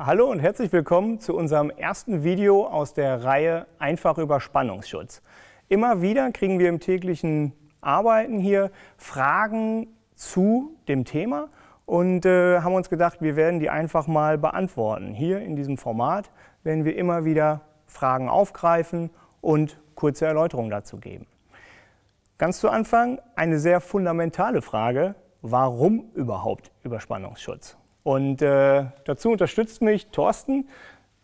Hallo und herzlich willkommen zu unserem ersten Video aus der Reihe Einfach über Spannungsschutz. Immer wieder kriegen wir im täglichen Arbeiten hier Fragen zu dem Thema und äh, haben uns gedacht, wir werden die einfach mal beantworten. Hier in diesem Format werden wir immer wieder Fragen aufgreifen und kurze Erläuterungen dazu geben. Ganz zu Anfang eine sehr fundamentale Frage, warum überhaupt Überspannungsschutz? Und äh, dazu unterstützt mich Thorsten.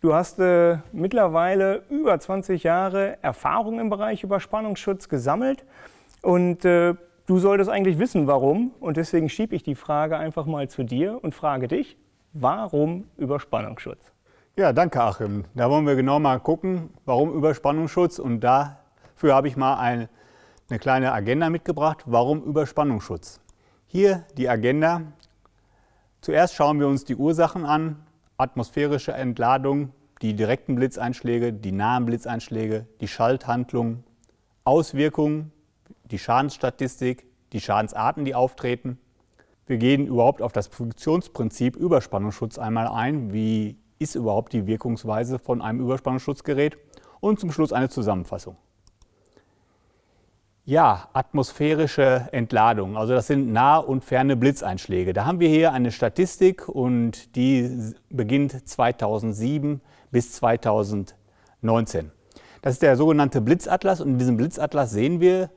Du hast äh, mittlerweile über 20 Jahre Erfahrung im Bereich Überspannungsschutz gesammelt und äh, du solltest eigentlich wissen, warum. Und deswegen schiebe ich die Frage einfach mal zu dir und frage dich, warum Überspannungsschutz? Ja, danke Achim. Da wollen wir genau mal gucken, warum Überspannungsschutz. Und dafür habe ich mal ein, eine kleine Agenda mitgebracht, warum Überspannungsschutz. Hier die Agenda Zuerst schauen wir uns die Ursachen an, atmosphärische Entladung, die direkten Blitzeinschläge, die nahen Blitzeinschläge, die Schalthandlungen, Auswirkungen, die Schadensstatistik, die Schadensarten, die auftreten. Wir gehen überhaupt auf das Funktionsprinzip Überspannungsschutz einmal ein, wie ist überhaupt die Wirkungsweise von einem Überspannungsschutzgerät und zum Schluss eine Zusammenfassung. Ja, atmosphärische Entladung. Also das sind nah und ferne Blitzeinschläge. Da haben wir hier eine Statistik und die beginnt 2007 bis 2019. Das ist der sogenannte Blitzatlas und in diesem Blitzatlas sehen wir,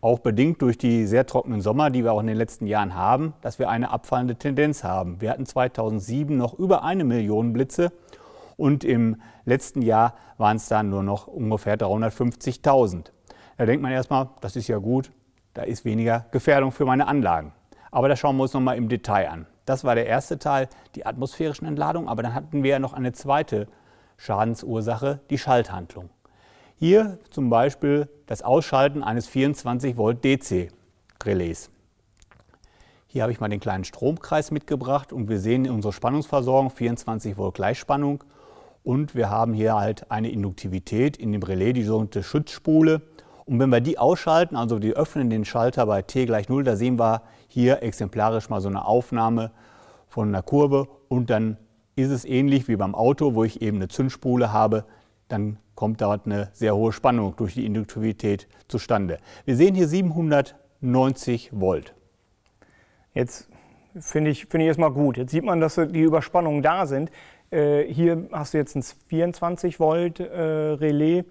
auch bedingt durch die sehr trockenen Sommer, die wir auch in den letzten Jahren haben, dass wir eine abfallende Tendenz haben. Wir hatten 2007 noch über eine Million Blitze und im letzten Jahr waren es dann nur noch ungefähr 350.000. Da denkt man erstmal, das ist ja gut, da ist weniger Gefährdung für meine Anlagen. Aber das schauen wir uns nochmal im Detail an. Das war der erste Teil, die atmosphärischen Entladungen, aber dann hatten wir ja noch eine zweite Schadensursache, die Schalthandlung. Hier zum Beispiel das Ausschalten eines 24 Volt DC Relais. Hier habe ich mal den kleinen Stromkreis mitgebracht und wir sehen in unserer Spannungsversorgung 24 Volt Gleichspannung und wir haben hier halt eine Induktivität in dem Relais, die sogenannte Schutzspule. Und wenn wir die ausschalten, also die öffnen den Schalter bei t gleich 0, da sehen wir hier exemplarisch mal so eine Aufnahme von einer Kurve und dann ist es ähnlich wie beim Auto, wo ich eben eine Zündspule habe, dann kommt dort eine sehr hohe Spannung durch die Induktivität zustande. Wir sehen hier 790 Volt. Jetzt finde ich, find ich erstmal gut. Jetzt sieht man, dass die Überspannungen da sind. Äh, hier hast du jetzt ein 24 Volt äh, Relais.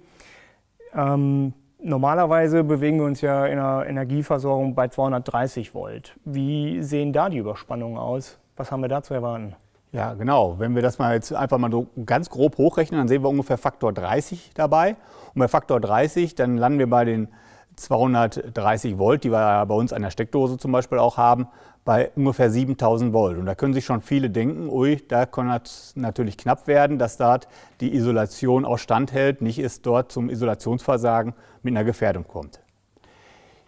Ähm, Normalerweise bewegen wir uns ja in der Energieversorgung bei 230 Volt. Wie sehen da die Überspannungen aus? Was haben wir da zu erwarten? Ja, genau. Wenn wir das mal jetzt einfach mal so ganz grob hochrechnen, dann sehen wir ungefähr Faktor 30 dabei. Und bei Faktor 30, dann landen wir bei den 230 Volt, die wir bei uns an der Steckdose zum Beispiel auch haben, bei ungefähr 7000 Volt. Und da können sich schon viele denken, ui, da kann es natürlich knapp werden, dass dort die Isolation auch standhält, nicht es dort zum Isolationsversagen mit einer Gefährdung kommt.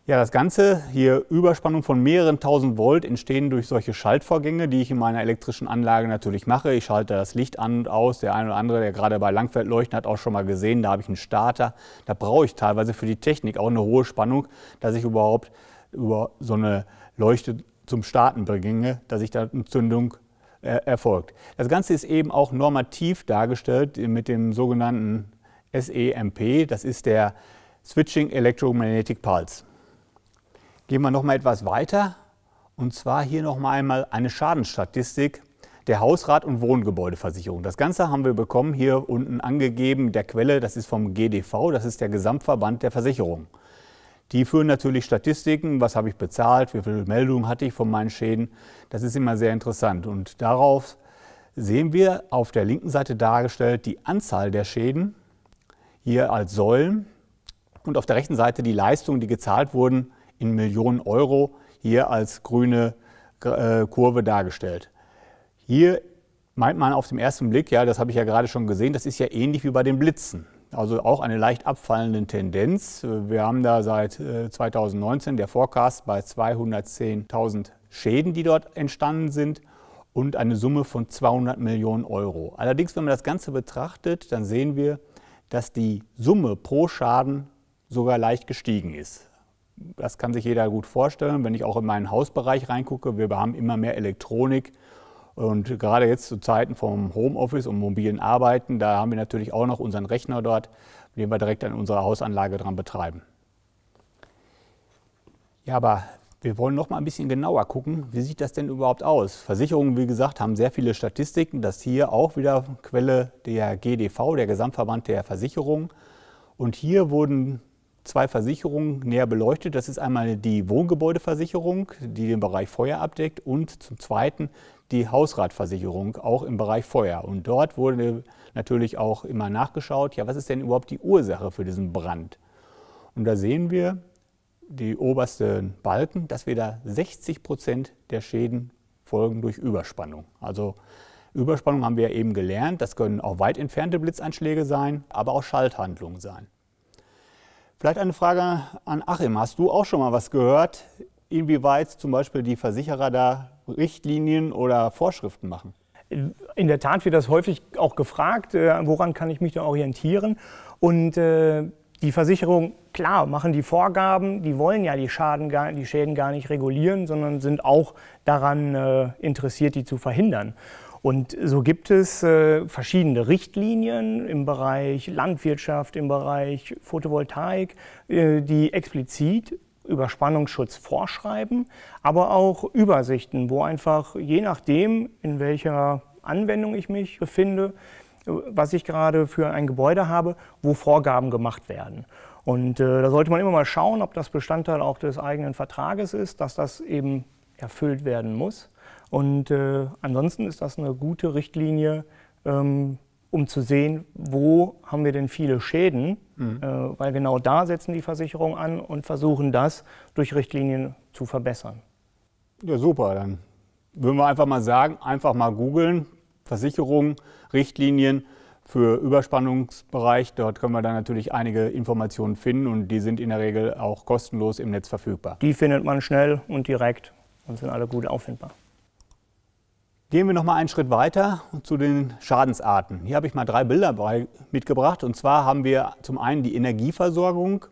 Ja, das Ganze hier Überspannung von mehreren tausend Volt entstehen durch solche Schaltvorgänge, die ich in meiner elektrischen Anlage natürlich mache. Ich schalte das Licht an und aus. Der eine oder andere, der gerade bei Langfeldleuchten hat auch schon mal gesehen, da habe ich einen Starter. Da brauche ich teilweise für die Technik auch eine hohe Spannung, dass ich überhaupt über so eine Leuchte zum Starten bringe, dass sich da eine Zündung äh, erfolgt. Das Ganze ist eben auch normativ dargestellt mit dem sogenannten SEMP, das ist der Switching Electromagnetic Pulse. Gehen wir noch mal etwas weiter und zwar hier noch mal einmal eine Schadensstatistik der Hausrat- und Wohngebäudeversicherung. Das Ganze haben wir bekommen, hier unten angegeben, der Quelle, das ist vom GDV, das ist der Gesamtverband der Versicherungen. Die führen natürlich Statistiken, was habe ich bezahlt, wie viele Meldungen hatte ich von meinen Schäden. Das ist immer sehr interessant. Und darauf sehen wir auf der linken Seite dargestellt die Anzahl der Schäden, hier als Säulen, und auf der rechten Seite die Leistungen, die gezahlt wurden in Millionen Euro, hier als grüne äh, Kurve dargestellt. Hier meint man auf den ersten Blick, ja, das habe ich ja gerade schon gesehen, das ist ja ähnlich wie bei den Blitzen also auch eine leicht abfallende Tendenz. Wir haben da seit 2019 äh, der Forecast bei 210.000 Schäden, die dort entstanden sind und eine Summe von 200 Millionen Euro. Allerdings, wenn man das Ganze betrachtet, dann sehen wir, dass die Summe pro Schaden sogar leicht gestiegen ist. Das kann sich jeder gut vorstellen, wenn ich auch in meinen Hausbereich reingucke. Wir haben immer mehr Elektronik, und gerade jetzt zu Zeiten vom Homeoffice und mobilen Arbeiten, da haben wir natürlich auch noch unseren Rechner dort, den wir direkt an unserer Hausanlage dran betreiben. Ja, aber wir wollen noch mal ein bisschen genauer gucken, wie sieht das denn überhaupt aus? Versicherungen, wie gesagt, haben sehr viele Statistiken. Das hier auch wieder Quelle der GDV, der Gesamtverband der Versicherungen. Und hier wurden zwei Versicherungen näher beleuchtet. Das ist einmal die Wohngebäudeversicherung, die den Bereich Feuer abdeckt, und zum Zweiten die Hausratversicherung, auch im Bereich Feuer. Und dort wurde natürlich auch immer nachgeschaut, ja, was ist denn überhaupt die Ursache für diesen Brand? Und da sehen wir die obersten Balken, dass wir da 60 Prozent der Schäden folgen durch Überspannung. Also Überspannung haben wir ja eben gelernt, das können auch weit entfernte Blitzanschläge sein, aber auch Schalthandlungen sein. Vielleicht eine Frage an Achim. Hast du auch schon mal was gehört, inwieweit zum Beispiel die Versicherer da Richtlinien oder Vorschriften machen? In der Tat wird das häufig auch gefragt, äh, woran kann ich mich da orientieren? Und äh, die Versicherung, klar, machen die Vorgaben, die wollen ja die, Schaden die Schäden gar nicht regulieren, sondern sind auch daran äh, interessiert, die zu verhindern. Und so gibt es äh, verschiedene Richtlinien im Bereich Landwirtschaft, im Bereich Photovoltaik, äh, die explizit über Spannungsschutz vorschreiben, aber auch Übersichten, wo einfach je nachdem, in welcher Anwendung ich mich befinde, was ich gerade für ein Gebäude habe, wo Vorgaben gemacht werden. Und äh, da sollte man immer mal schauen, ob das Bestandteil auch des eigenen Vertrages ist, dass das eben erfüllt werden muss. Und äh, ansonsten ist das eine gute Richtlinie, ähm, um zu sehen, wo haben wir denn viele Schäden, mhm. äh, weil genau da setzen die Versicherungen an und versuchen das durch Richtlinien zu verbessern. Ja, super. Dann würden wir einfach mal sagen, einfach mal googeln, Versicherungen, Richtlinien für Überspannungsbereich. Dort können wir dann natürlich einige Informationen finden und die sind in der Regel auch kostenlos im Netz verfügbar. Die findet man schnell und direkt und sind alle gut auffindbar. Gehen wir noch mal einen Schritt weiter zu den Schadensarten. Hier habe ich mal drei Bilder mitgebracht. Und zwar haben wir zum einen die Energieversorgung.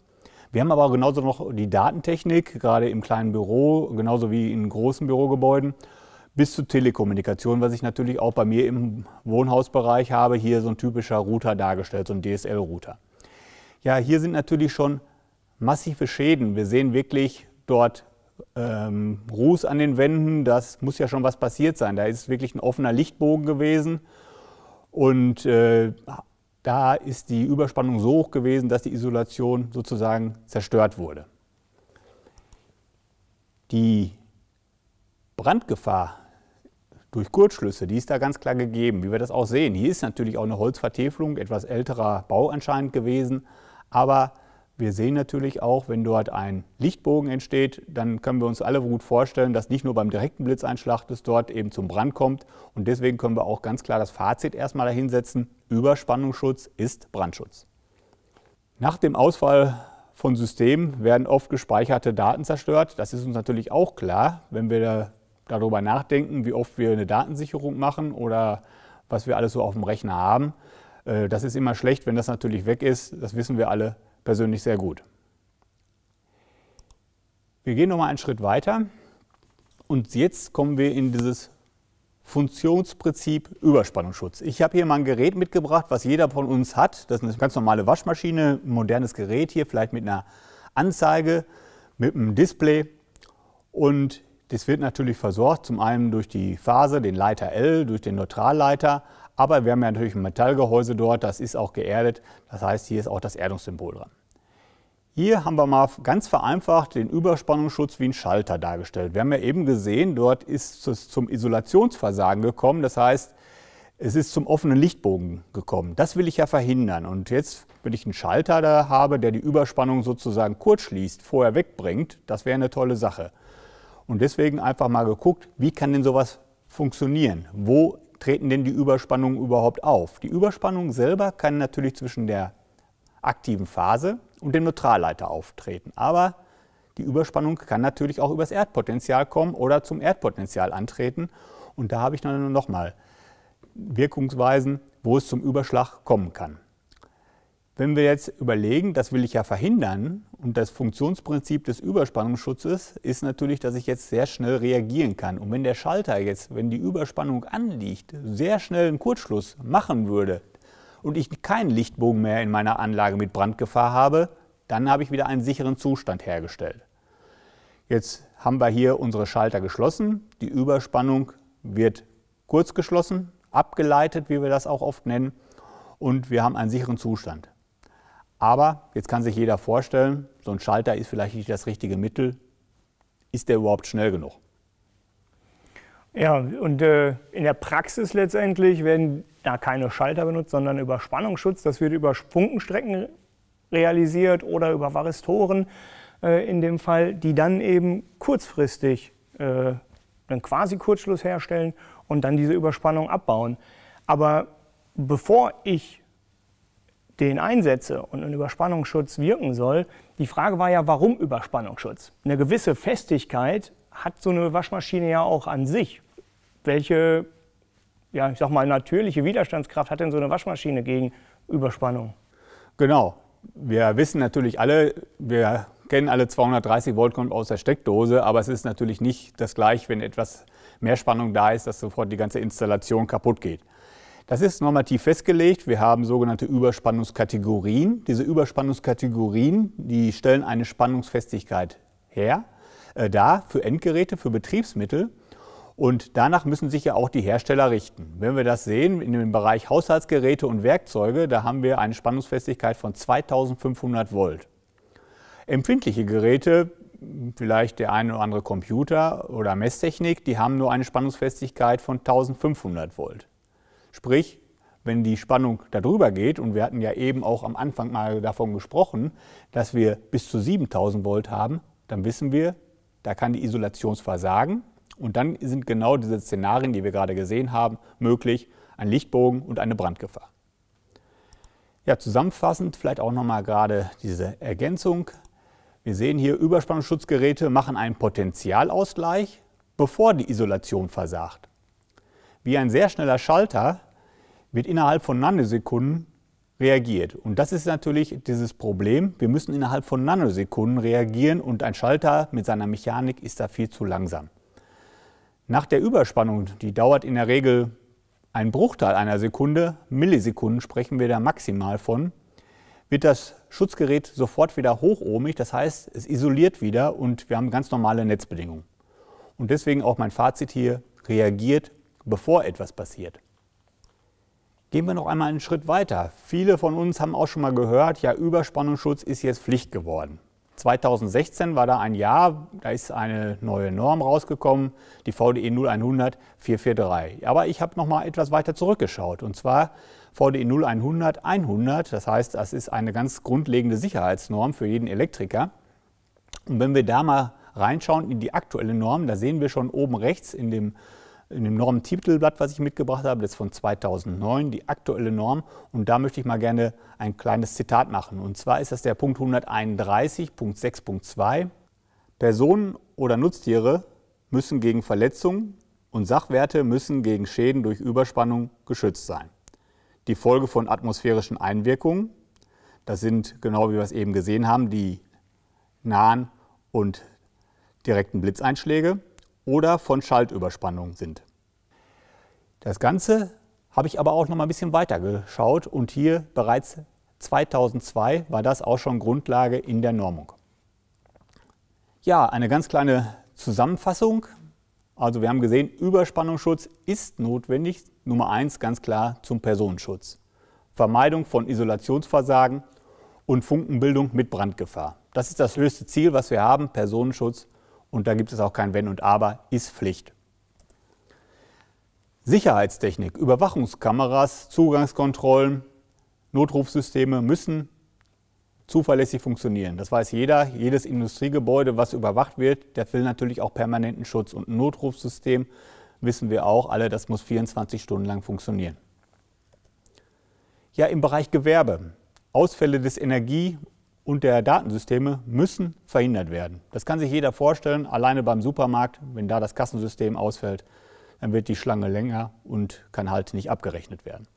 Wir haben aber genauso noch die Datentechnik, gerade im kleinen Büro, genauso wie in großen Bürogebäuden, bis zu Telekommunikation, was ich natürlich auch bei mir im Wohnhausbereich habe. Hier so ein typischer Router dargestellt, so ein DSL-Router. Ja, hier sind natürlich schon massive Schäden. Wir sehen wirklich dort ähm, Ruß an den Wänden, das muss ja schon was passiert sein. Da ist wirklich ein offener Lichtbogen gewesen und äh, da ist die Überspannung so hoch gewesen, dass die Isolation sozusagen zerstört wurde. Die Brandgefahr durch Kurzschlüsse, die ist da ganz klar gegeben, wie wir das auch sehen. Hier ist natürlich auch eine Holzvertäfelung, etwas älterer Bau anscheinend gewesen, aber wir sehen natürlich auch, wenn dort ein Lichtbogen entsteht, dann können wir uns alle gut vorstellen, dass nicht nur beim direkten Blitzeinschlag es dort eben zum Brand kommt. Und deswegen können wir auch ganz klar das Fazit erstmal dahinsetzen, Überspannungsschutz ist Brandschutz. Nach dem Ausfall von Systemen werden oft gespeicherte Daten zerstört. Das ist uns natürlich auch klar, wenn wir darüber nachdenken, wie oft wir eine Datensicherung machen oder was wir alles so auf dem Rechner haben. Äh, das ist immer schlecht, wenn das natürlich weg ist. Das wissen wir alle persönlich sehr gut. Wir gehen nochmal einen Schritt weiter und jetzt kommen wir in dieses Funktionsprinzip Überspannungsschutz. Ich habe hier mal ein Gerät mitgebracht, was jeder von uns hat. Das ist eine ganz normale Waschmaschine, ein modernes Gerät hier, vielleicht mit einer Anzeige, mit einem Display. Und das wird natürlich versorgt, zum einen durch die Phase, den Leiter L, durch den Neutralleiter, aber wir haben ja natürlich ein Metallgehäuse dort, das ist auch geerdet. Das heißt, hier ist auch das Erdungssymbol dran. Hier haben wir mal ganz vereinfacht den Überspannungsschutz wie ein Schalter dargestellt. Wir haben ja eben gesehen, dort ist es zum Isolationsversagen gekommen. Das heißt, es ist zum offenen Lichtbogen gekommen. Das will ich ja verhindern. Und jetzt, wenn ich einen Schalter da habe, der die Überspannung sozusagen kurz schließt, vorher wegbringt, das wäre eine tolle Sache. Und deswegen einfach mal geguckt, wie kann denn sowas funktionieren? Wo treten denn die Überspannungen überhaupt auf? Die Überspannung selber kann natürlich zwischen der aktiven Phase und dem Neutralleiter auftreten. Aber die Überspannung kann natürlich auch übers Erdpotenzial kommen oder zum Erdpotenzial antreten. Und da habe ich dann nochmal Wirkungsweisen, wo es zum Überschlag kommen kann. Wenn wir jetzt überlegen, das will ich ja verhindern, und das Funktionsprinzip des Überspannungsschutzes ist natürlich, dass ich jetzt sehr schnell reagieren kann. Und wenn der Schalter jetzt, wenn die Überspannung anliegt, sehr schnell einen Kurzschluss machen würde und ich keinen Lichtbogen mehr in meiner Anlage mit Brandgefahr habe, dann habe ich wieder einen sicheren Zustand hergestellt. Jetzt haben wir hier unsere Schalter geschlossen. Die Überspannung wird kurz geschlossen, abgeleitet, wie wir das auch oft nennen, und wir haben einen sicheren Zustand. Aber jetzt kann sich jeder vorstellen, so ein Schalter ist vielleicht nicht das richtige Mittel. Ist der überhaupt schnell genug? Ja, und äh, in der Praxis letztendlich werden da keine Schalter benutzt, sondern über Spannungsschutz. Das wird über Funkenstrecken realisiert oder über Varistoren äh, in dem Fall, die dann eben kurzfristig äh, einen quasi Kurzschluss herstellen und dann diese Überspannung abbauen. Aber bevor ich den einsetze und ein Überspannungsschutz wirken soll. Die Frage war ja, warum Überspannungsschutz? Eine gewisse Festigkeit hat so eine Waschmaschine ja auch an sich. Welche, ja, ich sag mal, natürliche Widerstandskraft hat denn so eine Waschmaschine gegen Überspannung? Genau. Wir wissen natürlich alle, wir kennen alle 230 Volt kommt aus der Steckdose, aber es ist natürlich nicht das gleiche, wenn etwas mehr Spannung da ist, dass sofort die ganze Installation kaputt geht. Das ist normativ festgelegt. Wir haben sogenannte Überspannungskategorien. Diese Überspannungskategorien, die stellen eine Spannungsfestigkeit her, äh, dar für Endgeräte, für Betriebsmittel. Und danach müssen sich ja auch die Hersteller richten. Wenn wir das sehen, in dem Bereich Haushaltsgeräte und Werkzeuge, da haben wir eine Spannungsfestigkeit von 2500 Volt. Empfindliche Geräte, vielleicht der eine oder andere Computer oder Messtechnik, die haben nur eine Spannungsfestigkeit von 1500 Volt. Sprich, wenn die Spannung darüber geht, und wir hatten ja eben auch am Anfang mal davon gesprochen, dass wir bis zu 7000 Volt haben, dann wissen wir, da kann die Isolationsversagen. Und dann sind genau diese Szenarien, die wir gerade gesehen haben, möglich, ein Lichtbogen und eine Brandgefahr. Ja, zusammenfassend vielleicht auch nochmal gerade diese Ergänzung. Wir sehen hier, Überspannungsschutzgeräte machen einen Potentialausgleich, bevor die Isolation versagt wie ein sehr schneller Schalter wird innerhalb von Nanosekunden reagiert. Und das ist natürlich dieses Problem. Wir müssen innerhalb von Nanosekunden reagieren und ein Schalter mit seiner Mechanik ist da viel zu langsam. Nach der Überspannung, die dauert in der Regel einen Bruchteil einer Sekunde, Millisekunden sprechen wir da maximal von, wird das Schutzgerät sofort wieder hochohmig, das heißt, es isoliert wieder und wir haben ganz normale Netzbedingungen. Und deswegen auch mein Fazit hier, reagiert bevor etwas passiert. Gehen wir noch einmal einen Schritt weiter. Viele von uns haben auch schon mal gehört, ja, Überspannungsschutz ist jetzt Pflicht geworden. 2016 war da ein Jahr, da ist eine neue Norm rausgekommen, die VDE 0100 443. Aber ich habe noch mal etwas weiter zurückgeschaut und zwar VDE 0100 100, das heißt, das ist eine ganz grundlegende Sicherheitsnorm für jeden Elektriker. Und wenn wir da mal reinschauen in die aktuelle Norm, da sehen wir schon oben rechts in dem in dem Normtitelblatt, was ich mitgebracht habe, das ist von 2009, die aktuelle Norm. Und da möchte ich mal gerne ein kleines Zitat machen. Und zwar ist das der Punkt 131.6.2. Personen oder Nutztiere müssen gegen Verletzungen und Sachwerte müssen gegen Schäden durch Überspannung geschützt sein. Die Folge von atmosphärischen Einwirkungen, das sind genau wie wir es eben gesehen haben, die nahen und direkten Blitzeinschläge oder von Schaltüberspannung sind. Das Ganze habe ich aber auch noch mal ein bisschen weiter geschaut und hier bereits 2002 war das auch schon Grundlage in der Normung. Ja, eine ganz kleine Zusammenfassung. Also wir haben gesehen, Überspannungsschutz ist notwendig. Nummer eins ganz klar zum Personenschutz. Vermeidung von Isolationsversagen und Funkenbildung mit Brandgefahr. Das ist das höchste Ziel, was wir haben, Personenschutz und da gibt es auch kein Wenn und Aber, ist Pflicht. Sicherheitstechnik, Überwachungskameras, Zugangskontrollen, Notrufsysteme müssen zuverlässig funktionieren. Das weiß jeder, jedes Industriegebäude, was überwacht wird, der will natürlich auch permanenten Schutz. Und ein Notrufsystem, wissen wir auch alle, das muss 24 Stunden lang funktionieren. Ja, im Bereich Gewerbe. Ausfälle des Energie- und der Datensysteme müssen verhindert werden. Das kann sich jeder vorstellen, alleine beim Supermarkt, wenn da das Kassensystem ausfällt, dann wird die Schlange länger und kann halt nicht abgerechnet werden.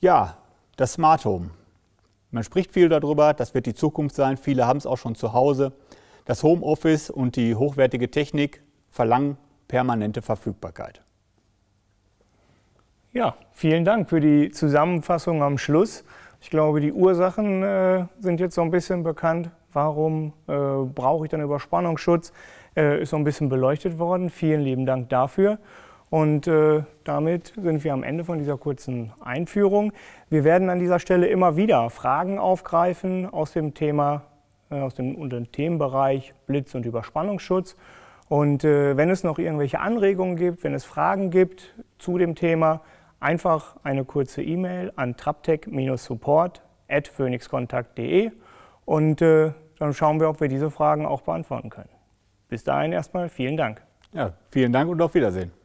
Ja, das Smart Home. Man spricht viel darüber, das wird die Zukunft sein, viele haben es auch schon zu Hause. Das Homeoffice und die hochwertige Technik verlangen permanente Verfügbarkeit. Ja, vielen Dank für die Zusammenfassung am Schluss. Ich glaube, die Ursachen äh, sind jetzt so ein bisschen bekannt. Warum äh, brauche ich dann Überspannungsschutz? Äh, ist so ein bisschen beleuchtet worden. Vielen lieben Dank dafür. Und äh, damit sind wir am Ende von dieser kurzen Einführung. Wir werden an dieser Stelle immer wieder Fragen aufgreifen aus dem Thema, äh, aus dem, dem Themenbereich Blitz- und Überspannungsschutz. Und äh, wenn es noch irgendwelche Anregungen gibt, wenn es Fragen gibt zu dem Thema, einfach eine kurze E-Mail an traptech-support.phoenixkontakt.de und äh, dann schauen wir, ob wir diese Fragen auch beantworten können. Bis dahin erstmal vielen Dank. Ja, vielen Dank und auf Wiedersehen.